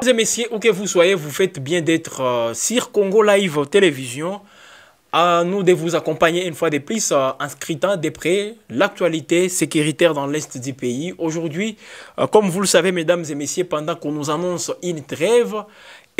Mesdames et messieurs, où que vous soyez, vous faites bien d'être euh, sur Congo Live Télévision. À nous de vous accompagner une fois de plus euh, en scrutant de près l'actualité sécuritaire dans l'Est du pays. Aujourd'hui, euh, comme vous le savez, mesdames et messieurs, pendant qu'on nous annonce une trêve,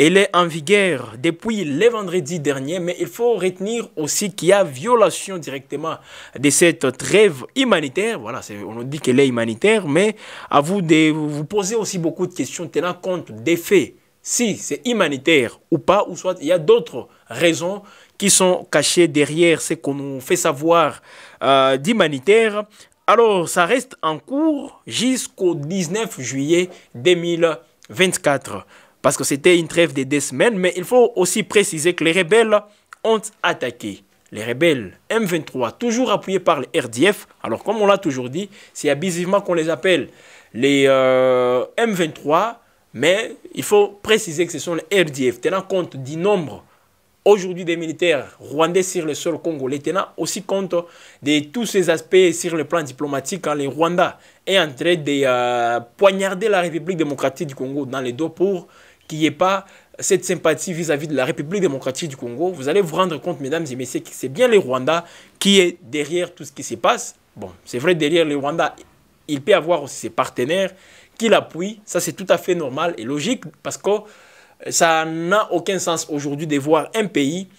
elle est en vigueur depuis le vendredi dernier, mais il faut retenir aussi qu'il y a violation directement de cette trêve humanitaire. Voilà, on nous dit qu'elle est humanitaire, mais à vous de vous poser aussi beaucoup de questions tenant compte des faits. Si c'est humanitaire ou pas, ou soit il y a d'autres raisons qui sont cachées derrière ce qu'on nous fait savoir euh, d'humanitaire. Alors, ça reste en cours jusqu'au 19 juillet 2024 parce que c'était une trêve de deux semaines, mais il faut aussi préciser que les rebelles ont attaqué. Les rebelles M23, toujours appuyés par les RDF, alors comme on l'a toujours dit, c'est abusivement qu'on les appelle les euh, M23, mais il faut préciser que ce sont les RDF, tenant compte du nombre aujourd'hui des militaires rwandais sur le sol congolais, tenant aussi compte de tous ces aspects sur le plan diplomatique, quand hein, les Rwandais est en train de euh, poignarder la République démocratique du Congo dans les dos pour qu'il n'y ait pas cette sympathie vis-à-vis de la République démocratique du Congo, vous allez vous rendre compte, mesdames et messieurs, que c'est bien le Rwanda qui est derrière tout ce qui se passe. Bon, c'est vrai, derrière le Rwanda, il peut avoir aussi ses partenaires qui l'appuient. Ça, c'est tout à fait normal et logique parce que euh, ça n'a aucun sens aujourd'hui de voir un pays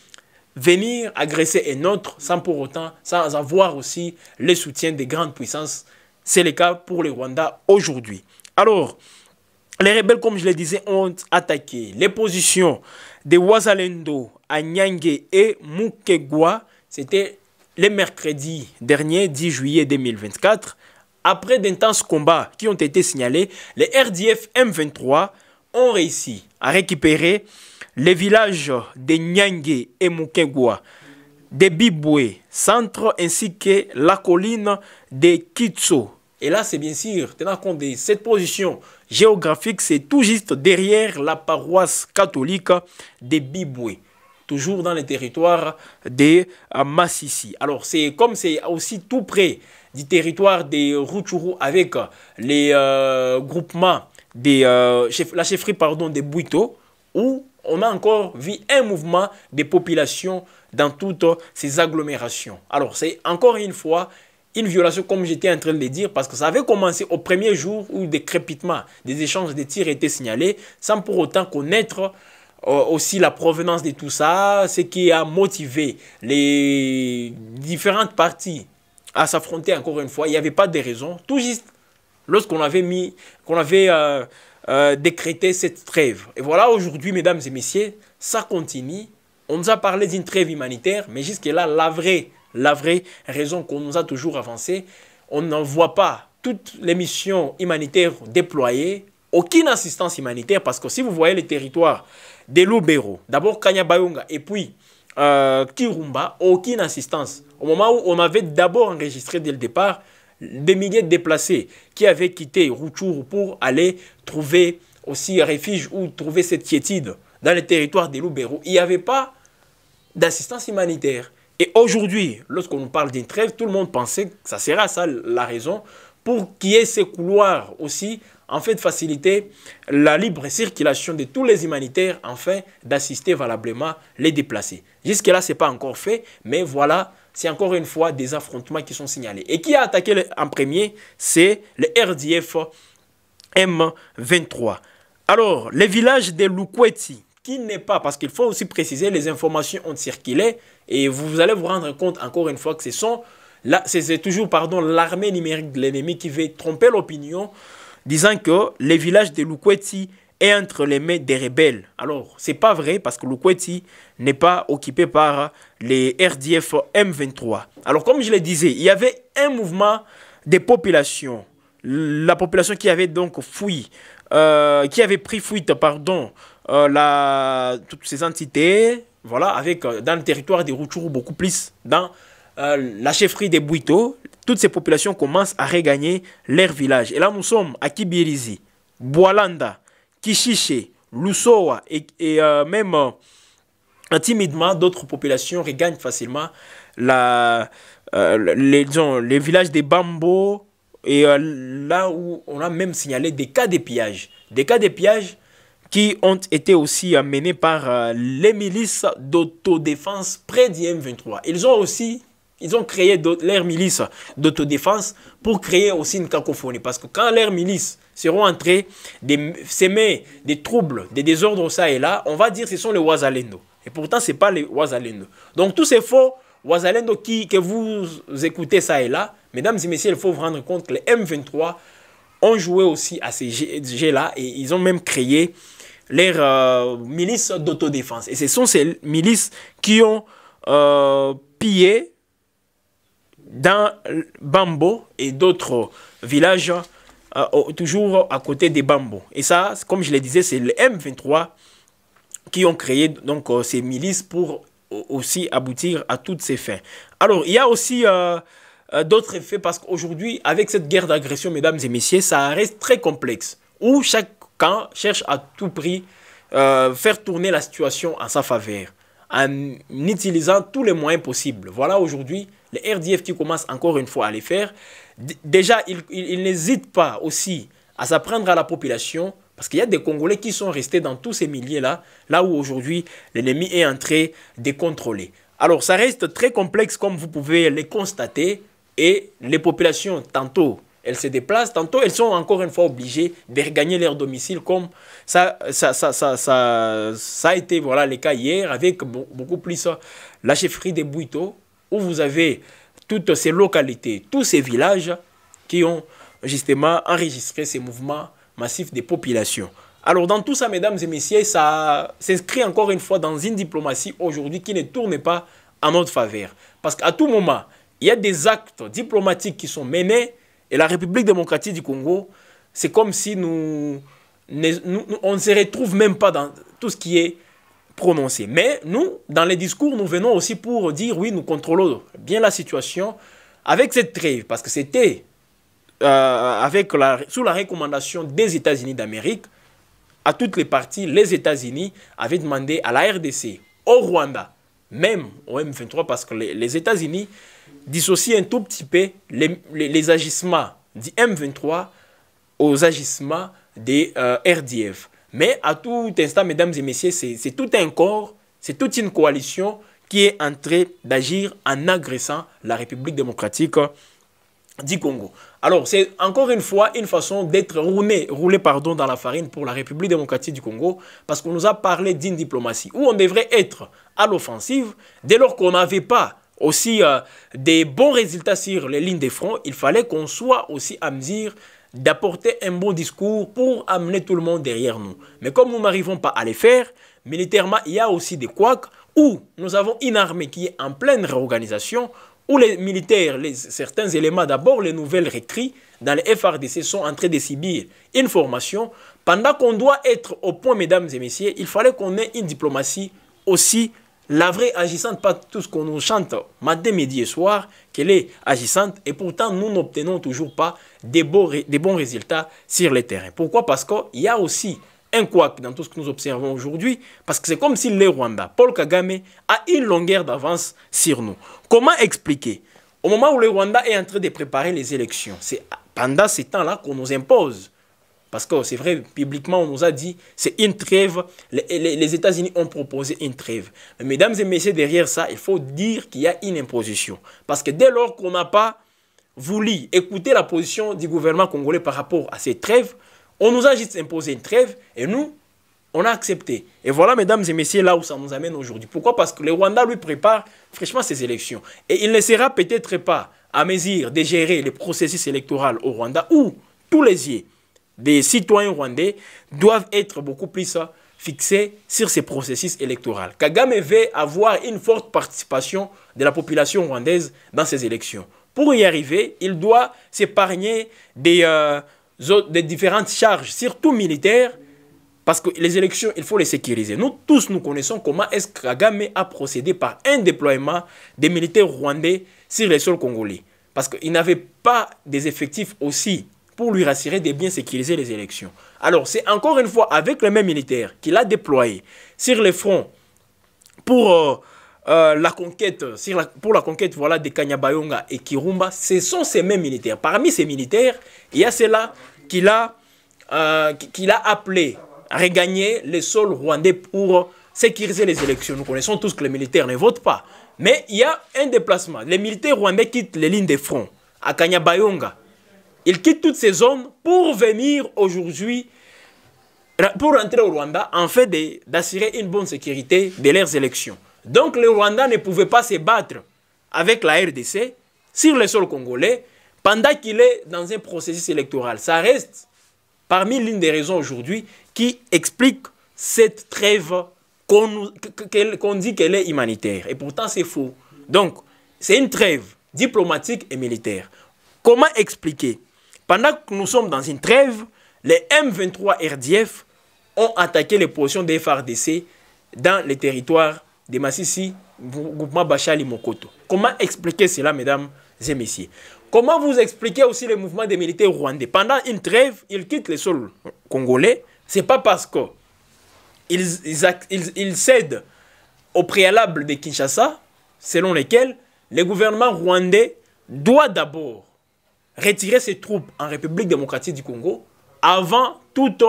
venir agresser un autre sans pour autant, sans avoir aussi le soutien des grandes puissances. C'est le cas pour le Rwanda aujourd'hui. Alors, les rebelles, comme je le disais, ont attaqué les positions de à Nyangé et Mukegwa. C'était le mercredi dernier, 10 juillet 2024. Après d'intenses combats qui ont été signalés, les RDF M23 ont réussi à récupérer les villages de Nyange et Mukegwa, de Biboué, centre, ainsi que la colline de Kitso, et là, c'est bien sûr, tenant compte de cette position géographique, c'est tout juste derrière la paroisse catholique des Biboué, toujours dans le territoire des Massissi. Alors, c'est comme c'est aussi tout près du territoire des Routchourou avec les euh, groupements des, euh, la chefferie pardon, des Buito, où on a encore vu un mouvement des populations dans toutes ces agglomérations. Alors, c'est encore une fois une violation, comme j'étais en train de le dire, parce que ça avait commencé au premier jour où des crépitements, des échanges de tirs étaient signalés, sans pour autant connaître euh, aussi la provenance de tout ça, ce qui a motivé les différentes parties à s'affronter encore une fois. Il n'y avait pas de raison, tout juste lorsqu'on avait mis, qu'on avait euh, euh, décrété cette trêve. Et voilà, aujourd'hui, mesdames et messieurs, ça continue. On nous a parlé d'une trêve humanitaire, mais jusque-là, la vraie la vraie raison qu'on nous a toujours avancé. On n'en voit pas toutes les missions humanitaires déployées, aucune assistance humanitaire, parce que si vous voyez les territoires des Lubero, d'abord Kanyabayunga et puis euh, Kirumba, aucune assistance. Au moment où on avait d'abord enregistré dès le départ des milliers de déplacés qui avaient quitté Rutshuru pour aller trouver aussi un refuge ou trouver cette quiétude dans les territoires des Lubero, il n'y avait pas d'assistance humanitaire. Et aujourd'hui, lorsqu'on nous parle d'une trêve, tout le monde pensait que ça serait ça la raison pour qu'il y ait ces couloirs aussi, en fait, faciliter la libre circulation de tous les humanitaires, enfin d'assister valablement les déplacés. Jusque-là, ce n'est pas encore fait, mais voilà, c'est encore une fois des affrontements qui sont signalés. Et qui a attaqué en premier, c'est le RDF M23. Alors, les villages de Lukweti, il n'est pas, parce qu'il faut aussi préciser, les informations ont circulé et vous allez vous rendre compte encore une fois que ce sont, là, c'est toujours, pardon, l'armée numérique de l'ennemi qui veut tromper l'opinion, disant que les villages de Lukweti est entre les mains des rebelles. Alors, c'est pas vrai parce que Lukweti n'est pas occupé par les RDF M23. Alors, comme je le disais, il y avait un mouvement des populations. La population qui avait donc fui euh, qui avait pris fuite, pardon, euh, la, toutes ces entités, voilà, avec euh, dans le territoire des Rutshuru, beaucoup plus dans la chefferie des Bouito, toutes ces populations commencent à regagner leur village. Et là, nous sommes à Kibirizi, Boalanda, Kishiche, Lusowa et, et même intimidement timidement, d'autres populations regagnent facilement la, les, les villages des Bambos et euh, là où on a même signalé des cas de pillage. Des cas de pillage qui ont été aussi amenés euh, par euh, les milices d'autodéfense près d'IM23. Ils ont aussi ils ont créé leurs milices d'autodéfense pour créer aussi une cacophonie. Parce que quand leurs milices seront entrées, des, des troubles, des désordres, ça et là, on va dire que ce sont les Ouazalendo. Et pourtant, ce n'est pas les Ouazalendo. Donc, tous ces faux Ouazalendo qui, que vous écoutez ça et là, Mesdames et messieurs, il faut vous rendre compte que les M23 ont joué aussi à ces jeux là et ils ont même créé leurs euh, milices d'autodéfense. Et ce sont ces milices qui ont euh, pillé dans Bambo et d'autres villages, euh, toujours à côté des Bambo. Et ça, comme je le disais, c'est les M23 qui ont créé donc ces milices pour aussi aboutir à toutes ces fins. Alors, il y a aussi euh, d'autres effets parce qu'aujourd'hui, avec cette guerre d'agression, mesdames et messieurs, ça reste très complexe où chacun cherche à tout prix euh, faire tourner la situation en sa faveur en utilisant tous les moyens possibles. Voilà aujourd'hui les RDF qui commencent encore une fois à les faire. déjà, ils, ils, n'hésitent pas aussi à s'apprendre à la population parce qu'il y a des Congolais qui sont restés dans tous ces milliers-là, là où aujourd'hui l'ennemi est entré, décontrôlé. Alors ça reste très complexe comme vous pouvez le constater, et les populations, tantôt, elles se déplacent, tantôt elles sont encore une fois obligées de regagner leur domicile comme ça, ça, ça, ça, ça, a été voilà, le cas hier avec beaucoup plus la chefferie des Bouito où vous avez toutes ces localités, tous ces villages qui ont justement enregistré ces mouvements massifs des populations. Alors dans tout ça, mesdames et messieurs, ça s'inscrit encore une fois dans une diplomatie aujourd'hui qui ne tourne pas en notre faveur. Parce qu'à tout moment, il y a des actes diplomatiques qui sont menés et la République démocratique du Congo, c'est comme si nous, on ne se retrouve même pas dans tout ce qui est prononcé. Mais nous, dans les discours, nous venons aussi pour dire oui, nous contrôlons bien la situation avec cette trêve, parce que c'était euh, sous la recommandation des États-Unis d'Amérique, à toutes les parties, les États-Unis avaient demandé à la RDC, au Rwanda, même au M23, parce que les États-Unis dissocier un tout petit peu les, agissements du M23 aux agissements des euh, RDF. Mais à tout instant, mesdames et messieurs, c'est tout un corps, c'est toute une coalition qui est en d'agir en agressant la République démocratique euh, du Congo. Alors, c'est encore une fois une façon d'être roulé, roulé pardon, dans la farine pour la République démocratique du Congo, parce qu'on nous a parlé d'une diplomatie où on devrait être à l'offensive dès lors qu'on n'avait pas aussi euh, des bons résultats sur les lignes de front, il fallait qu'on soit aussi à mesure d'apporter un bon discours pour amener tout le monde derrière nous. Mais comme nous n'arrivons pas à les faire, militairement, il y a aussi des couacs où nous avons une armée qui est en pleine réorganisation, où les militaires, les, certains éléments, d'abord les nouvelles recrues dans les FRDC sont en train de subir une formation. Pendant qu'on doit être au point, mesdames et messieurs, il fallait qu'on ait une diplomatie aussi la vraie agissante, pas tout ce qu'on nous chante matin, midi et soir, qu'elle est agissante et pourtant nous n'obtenons toujours pas des, bons résultats sur le terrain. Pourquoi Parce qu'il y a aussi un couac dans tout ce que nous observons aujourd'hui, parce que c'est comme si le Rwanda, Paul Kagame, a une longueur d'avance sur nous. Comment expliquer Au moment où le Rwanda est en train de préparer les élections, c'est pendant ces temps-là qu'on nous impose parce que c'est vrai, publiquement, on nous a dit, c'est une trêve. Les, États-Unis ont proposé une trêve. Mais mesdames et messieurs, derrière ça, il faut dire qu'il y a une imposition. Parce que dès lors qu'on n'a pas voulu écouter la position du gouvernement congolais par rapport à ces trêves, on nous a juste imposé une trêve et nous, on a accepté. Et voilà, mesdames et messieurs, là où ça nous amène aujourd'hui. Pourquoi Parce que le Rwanda lui prépare fraîchement ses élections. Et il ne sera peut-être pas à mesure de gérer le processus électoral au Rwanda ou tous les yeux des citoyens rwandais doivent être beaucoup plus euh, fixés sur ces processus électoraux. Kagame veut avoir une forte participation de la population rwandaise dans ces élections. Pour y arriver, il doit s'épargner des, euh, des différentes charges, surtout militaires, parce que les élections, il faut les sécuriser. Nous tous, nous connaissons comment est-ce que Kagame a procédé par un déploiement des militaires rwandais sur les sols congolais. Parce qu'il n'avait pas des effectifs aussi pour lui rassurer de bien sécuriser les élections. Alors, c'est encore une fois avec les mêmes militaires qu'il a déployé sur les fronts pour euh, euh, la conquête, sur la, pour la conquête voilà, de Kanyabayonga et Kirumba. Ce sont ces mêmes militaires. Parmi ces militaires, il y a ceux-là qu'il a, euh, qu'il a appelé à regagner les sols rwandais pour sécuriser les élections. Nous connaissons tous que les militaires ne votent pas. Mais il y a un déplacement. Les militaires rwandais quittent les lignes de front à Kanyabayonga il quitte toutes ces zones pour venir aujourd'hui, pour rentrer au Rwanda, en fait d'assurer une bonne sécurité de leurs élections. Donc le Rwanda ne pouvait pas se battre avec la RDC sur le sol congolais pendant qu'il est dans un processus électoral. Ça reste parmi l'une des raisons aujourd'hui qui explique cette trêve qu'on dit qu'elle est humanitaire. Et pourtant, c'est faux. Donc, c'est une trêve diplomatique et militaire. Comment expliquer pendant que nous sommes dans une trêve, les M23 RDF ont attaqué les positions des FARDC dans les territoires de Massissi, groupement Bachali Mokoto. Comment expliquer cela, mesdames et messieurs Comment vous expliquer aussi le mouvement des militaires rwandais Pendant une trêve, ils quittent les sols congolais. Ce n'est pas parce qu'ils cèdent au préalable de Kinshasa, selon lesquels le gouvernement rwandais doit d'abord retirer ses troupes en République démocratique du Congo avant toute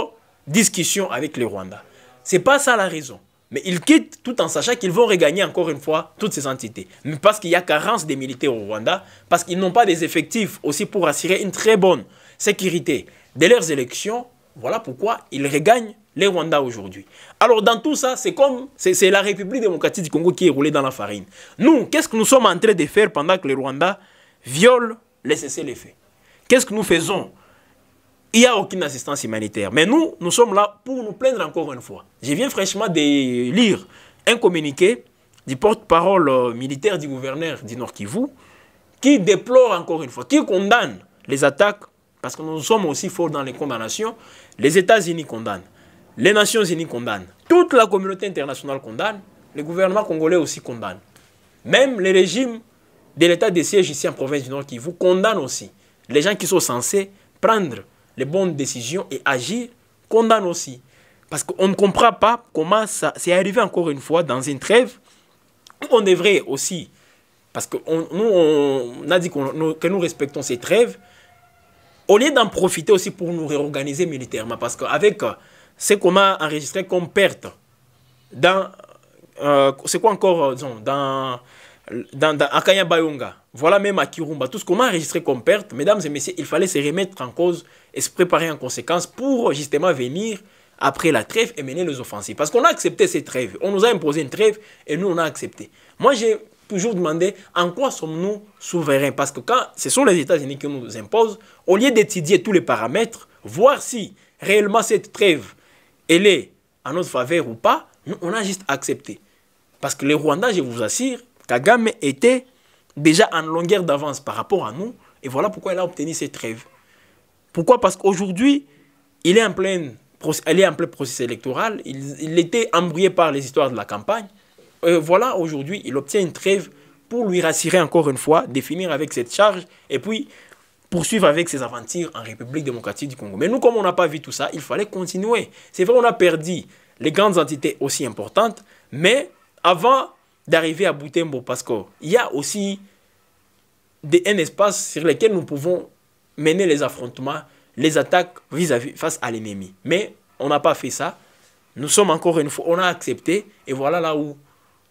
discussion avec le Rwanda. C'est pas ça la raison. Mais ils quittent tout en sachant qu'ils vont regagner encore une fois toutes ces entités. Mais parce qu'il y a carence des militaires au Rwanda, parce qu'ils n'ont pas des effectifs aussi pour assurer une très bonne sécurité de leurs élections, voilà pourquoi ils regagnent les Rwandais aujourd'hui. Alors dans tout ça, c'est comme c'est la République démocratique du Congo qui est roulée dans la farine. Nous, qu'est-ce que nous sommes en train de faire pendant que les Rwandais violent laissez les faits. Qu'est-ce que nous faisons Il n'y a aucune assistance humanitaire. Mais nous, nous sommes là pour nous plaindre encore une fois. Je viens fraîchement de lire un communiqué du porte-parole euh, militaire du gouverneur du Nord Kivu qui déplore encore une fois, qui condamne les attaques, parce que nous sommes aussi forts dans les condamnations. Les États-Unis condamnent, les Nations Unies condamnent, toute la communauté internationale condamne, le gouvernement congolais aussi condamne. Même les régimes de l'état de siège ici en province du Nord qui vous condamne aussi. Les gens qui sont censés prendre les bonnes décisions et agir condamnent aussi. Parce qu'on ne comprend pas comment ça c'est arrivé encore une fois dans une trêve où on devrait aussi, parce que nous, on a dit que nous respectons ces trêves, au lieu d'en profiter aussi pour nous réorganiser militairement, parce qu'avec euh, ce qu'on a enregistré comme perte dans... Euh, c'est quoi encore, euh, disons, dans dans, dans, à voilà même à Kirumba, tout ce qu'on a enregistré comme perte, mesdames et messieurs, il fallait se remettre en cause et se préparer en conséquence pour justement venir après la trêve et mener les offensives. Parce qu'on a accepté cette trêve. on nous a imposé une trêve et nous on a accepté. Moi j'ai toujours demandé en quoi sommes-nous souverains Parce que quand ce sont les États-Unis qui nous imposent, au lieu d'étudier tous les paramètres, voir si réellement cette trêve, elle est en notre faveur ou pas, nous on a juste accepté. Parce que les Rwandais, je vous assure, gamme était déjà en longueur d'avance par rapport à nous. Et voilà pourquoi elle a obtenu cette trêve. Pourquoi Parce qu'aujourd'hui, il est en plein, elle est en plein processus électoral. Il, était embrouillé par les histoires de la campagne. voilà, aujourd'hui, il obtient une trêve pour lui rassurer encore une fois, définir avec cette charge et puis poursuivre avec ses aventures en République démocratique du Congo. Mais nous, comme on n'a pas vu tout ça, il fallait continuer. C'est vrai, on a perdu les grandes entités aussi importantes, mais avant d'arriver à Boutembo parce qu'il y a aussi des, un espace sur lequel nous pouvons mener les affrontements, les attaques vis-à-vis face à l'ennemi. Mais on n'a pas fait ça. Nous sommes encore une fois, on a accepté et voilà là où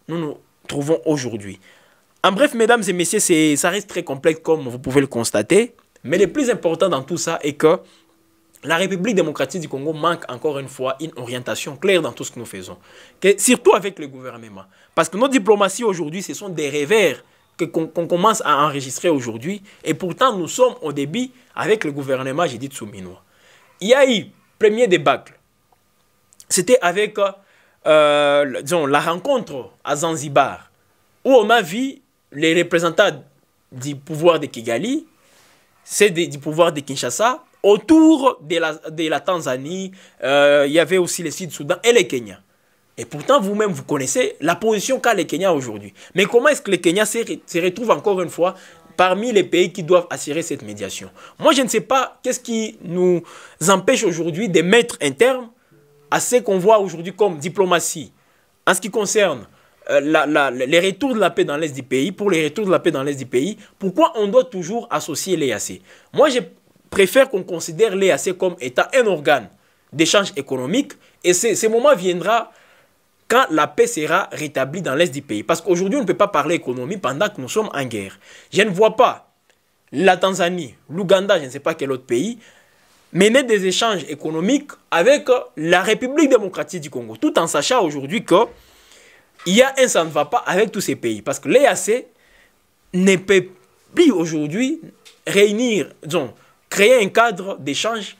nous nous trouvons aujourd'hui. En bref, mesdames et messieurs, ça reste très complexe comme vous pouvez le constater. Mais le plus important dans tout ça est que la République démocratique du Congo manque encore une fois une orientation claire dans tout ce que nous faisons, surtout avec le gouvernement. Parce que nos diplomaties aujourd'hui, ce sont des revers qu'on commence à enregistrer aujourd'hui. Et pourtant, nous sommes au débit avec le gouvernement j'ai dit Tsuminois. Il y a eu premier débâcle. C'était avec euh, disons, la rencontre à Zanzibar, où on a vu les représentants du pouvoir de Kigali, c'est du pouvoir de Kinshasa, autour de la, de la Tanzanie, euh, il y avait aussi les Sud-Soudan et les Kenya. Et pourtant, vous-même, vous connaissez la position qu'a les Kenya aujourd'hui. Mais comment est-ce que les Kenya se, se, retrouvent encore une fois parmi les pays qui doivent assurer cette médiation Moi, je ne sais pas qu'est-ce qui nous empêche aujourd'hui de mettre un terme à ce qu'on voit aujourd'hui comme diplomatie. En ce qui concerne euh, la, la, les retours de la paix dans l'Est du pays, pour les retours de la paix dans l'Est du pays, pourquoi on doit toujours associer les AC Moi, préfère qu'on considère l'EAC comme étant un organe d'échange économique et ce moment viendra quand la paix sera rétablie dans l'Est du pays. Parce qu'aujourd'hui, on ne peut pas parler économie pendant que nous sommes en guerre. Je ne vois pas la Tanzanie, l'Ouganda, je ne sais pas quel autre pays, mener des échanges économiques avec la République démocratique du Congo, tout en sachant aujourd'hui qu'il y a un ça ne va pas avec tous ces pays. Parce que l'EAC ne peut plus aujourd'hui réunir, disons, créer un cadre d'échange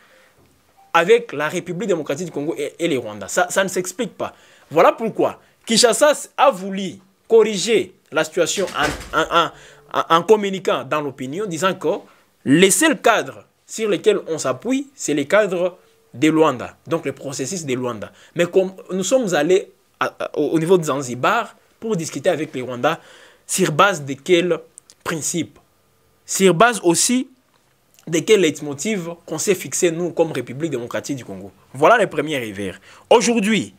avec la République démocratique du Congo et, les Rwandais. Ça, ne s'explique pas. Voilà pourquoi Kinshasa a voulu corriger la situation en, communiquant dans l'opinion, disant que les seuls cadres sur lesquels on s'appuie, c'est les cadres des Luanda, donc le processus des Luanda. Mais comme nous sommes allés au niveau de Zanzibar pour discuter avec les Rwandais sur base de quels principes Sur base aussi de quel leitmotiv qu'on s'est fixé, nous, comme République démocratique du Congo. Voilà les premiers revers. Aujourd'hui,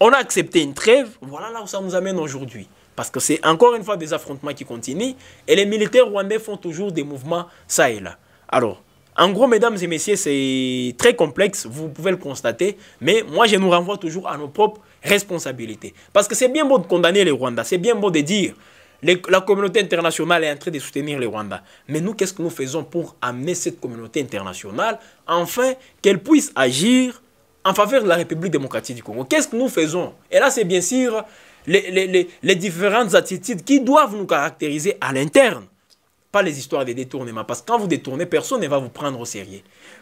on a accepté une trêve. Voilà là où ça nous amène aujourd'hui. Parce que c'est encore une fois des affrontements qui continuent. Et les militaires rwandais font toujours des mouvements ça et là. Alors, en gros, mesdames et messieurs, c'est très complexe, vous pouvez le constater, mais moi, je nous renvoie toujours à nos propres responsabilités. Parce que c'est bien beau de condamner les Rwandais, c'est bien beau de dire la communauté internationale est en train de soutenir le Rwanda. Mais nous, qu'est-ce que nous faisons pour amener cette communauté internationale, enfin, qu'elle puisse agir en faveur de la République démocratique du Congo Qu'est-ce que nous faisons Et là, c'est bien sûr les, différentes attitudes qui doivent nous caractériser à l'interne pas les histoires de détournement, Parce que quand vous détournez, personne ne va vous prendre au sérieux.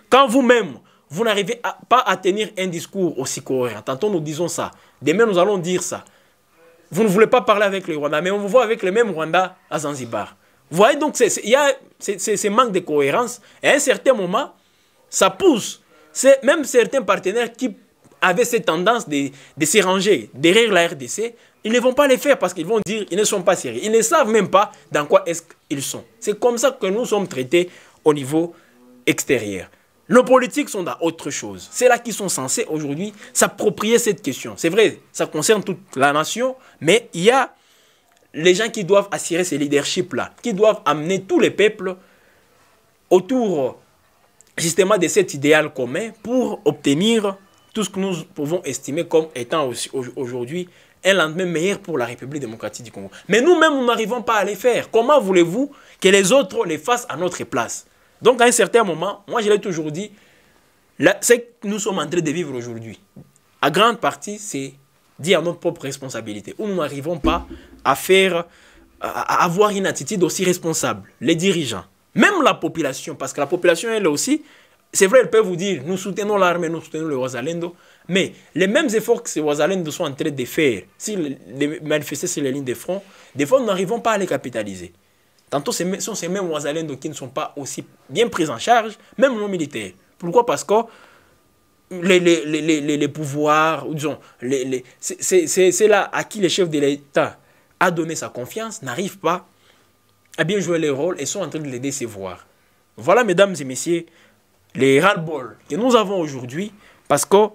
Quand vous-même, vous, vous n'arrivez pas à tenir un discours aussi cohérent. Tantôt nous disons ça. Demain, nous allons dire ça vous ne voulez pas parler avec le Rwanda, mais on vous voit avec le même Rwanda à Zanzibar. Vous voyez donc, il y a ce manque de cohérence. Et à un certain moment, ça pousse. C'est même certains partenaires qui avaient cette tendance de, de se ranger derrière la RDC, ils ne vont pas les faire parce qu'ils vont dire qu'ils ne sont pas sérieux. Ils ne savent même pas dans quoi est-ce qu'ils sont. C'est comme ça que nous sommes traités au niveau extérieur. Nos politiques sont dans autre chose. C'est là qu'ils sont censés aujourd'hui s'approprier cette question. C'est vrai, ça concerne toute la nation, mais il y a les gens qui doivent assurer ces leaderships-là, qui doivent amener tous les peuples autour justement de cet idéal commun pour obtenir tout ce que nous pouvons estimer comme étant aujourd'hui un lendemain meilleur pour la République démocratique du Congo. Mais nous-mêmes, nous n'arrivons pas à les faire. Comment voulez-vous que les autres les fassent à notre place donc à un certain moment, moi je l'ai toujours dit, ce que nous sommes en train de vivre aujourd'hui, à grande partie, c'est dire notre propre responsabilité, où nous n'arrivons pas à faire, avoir une attitude aussi responsable, les dirigeants, même la population, parce que la population, elle aussi, c'est vrai, elle peut vous dire, nous soutenons l'armée, nous soutenons le Rosalindo, mais les mêmes efforts que ces Rosalindo sont en train de faire, si les manifester sur les lignes de front, des fois, nous n'arrivons pas à les capitaliser. Tantôt, ce sont ces mêmes Ouazalendo qui ne sont pas aussi bien pris en charge, même non militaires. Pourquoi Parce que les, les, les, les pouvoirs, disons, c'est là à qui le chef de l'État a donné sa confiance, n'arrivent pas à bien jouer les rôles et sont en train de les décevoir. Voilà, mesdames et messieurs, les ras bol que nous avons aujourd'hui, parce que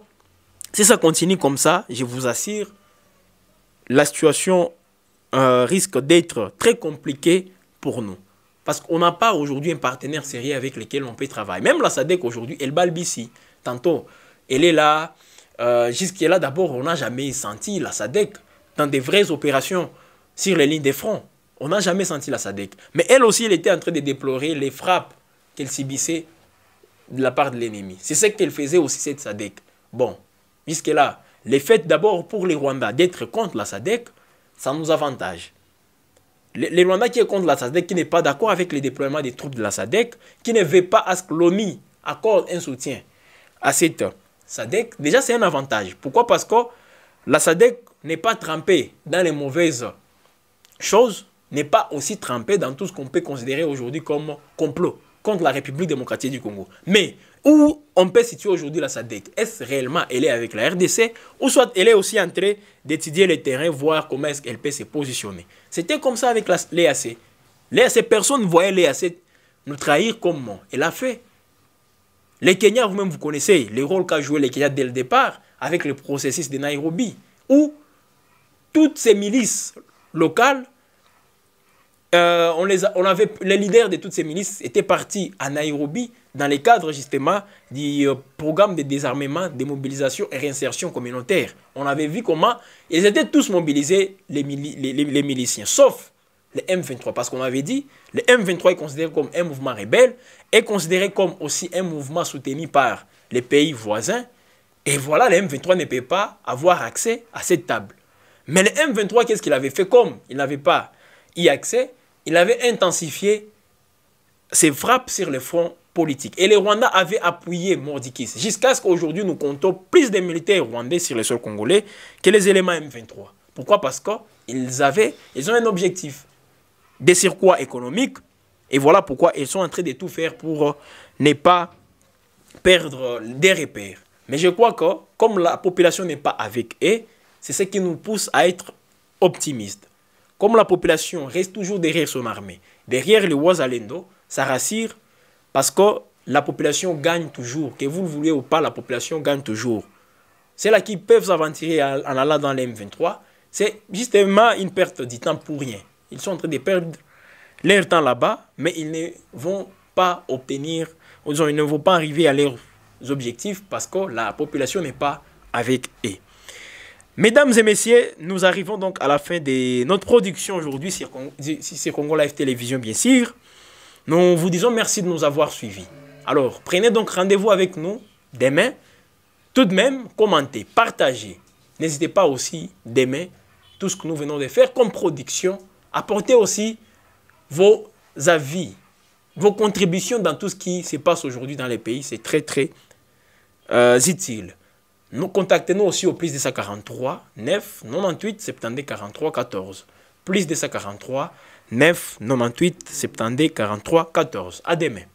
si ça continue comme ça, je vous assure, la situation euh, risque d'être très compliquée pour nous. Parce qu'on n'a pas aujourd'hui un partenaire sérieux avec lequel on peut travailler. Même la SADEC aujourd'hui, elle balbutie. Tantôt, elle est là. Euh, jusqu'à là d'abord, on n'a jamais senti la SADEC dans des vraies opérations sur les lignes des fronts. On n'a jamais senti la SADEC. Mais elle aussi, elle était en train de déplorer les frappes qu'elle subissait de la part de l'ennemi. C'est ce qu'elle faisait aussi, cette SADEC. Bon, jusque-là, les faits d'abord pour les Rwandais d'être contre la SADEC, ça nous avantage. Le, Rwanda qui est contre la SADEC, qui n'est pas d'accord avec le déploiement des troupes de la SADEC, qui ne veut pas à ce que l'ONU accorde un soutien à cette SADEC, déjà c'est un avantage. Pourquoi Parce que la SADEC n'est pas trempée dans les mauvaises choses, n'est pas aussi trempée dans tout ce qu'on peut considérer aujourd'hui comme complot contre la République démocratique du Congo. Mais où on peut situer aujourd'hui la SADEC. Est-ce réellement elle est avec la RDC ou soit elle est aussi en d'étudier le terrain, voir comment elle peut se positionner. C'était comme ça avec l'EAC. L'EAC, personne ne voyait l'EAC nous trahir comment elle a fait. Les Kenyans, vous-même, vous connaissez les rôles qu'a joué les Kenyans dès le départ avec le processus de Nairobi, où toutes ces milices locales euh, on les, les leaders de toutes ces milices étaient partis à Nairobi dans le cadre justement du euh, programme de désarmement, de mobilisation et réinsertion communautaire. On avait vu comment ils étaient tous mobilisés, les, miliciens, sauf les M23, parce qu'on avait dit, le M23 est considéré comme un mouvement rebelle, est considéré comme aussi un mouvement soutenu par les pays voisins. Et voilà, le M23 ne peut pas avoir accès à cette table. Mais le M23, qu'est-ce qu'il avait fait comme il n'avait pas y accès il avait intensifié ses frappes sur le front politique. Et les Rwandais avaient appuyé Mordikis jusqu'à ce qu'aujourd'hui nous comptons plus de militaires rwandais sur le sol congolais que les éléments M23. Pourquoi Parce qu'ils ils ont un objectif, des circuits économiques. Et voilà pourquoi ils sont en train de tout faire pour euh, ne pas perdre euh, des repères. Mais je crois que comme la population n'est pas avec eux, c'est ce qui nous pousse à être optimistes. Comme la population reste toujours derrière son armée, derrière les Wazalendo, ça rassure parce que la population gagne toujours. Que vous le voulez ou pas, la population gagne toujours. C'est là qu'ils peuvent s'aventurer en allant dans les M23. C'est justement une perte de temps pour rien. Ils sont en train de perdre leur temps là-bas, mais ils ne vont pas obtenir, ils ne vont pas arriver à leurs objectifs parce que la population n'est pas avec eux. Mesdames et messieurs, nous arrivons donc à la fin de notre production aujourd'hui sur, Congo Live Télévision, bien sûr. Nous vous disons merci de nous avoir suivis. Alors, prenez donc rendez-vous avec nous demain. Tout de même, commentez, partagez. N'hésitez pas aussi demain, tout ce que nous venons de faire comme production. Apportez aussi vos avis, vos contributions dans tout ce qui se passe aujourd'hui dans les pays. C'est très, très euh, utile. Nous contactez-nous aussi au plus de 243 9 98 72 43 14. Plus de 243 9 98 72 43 14. À demain.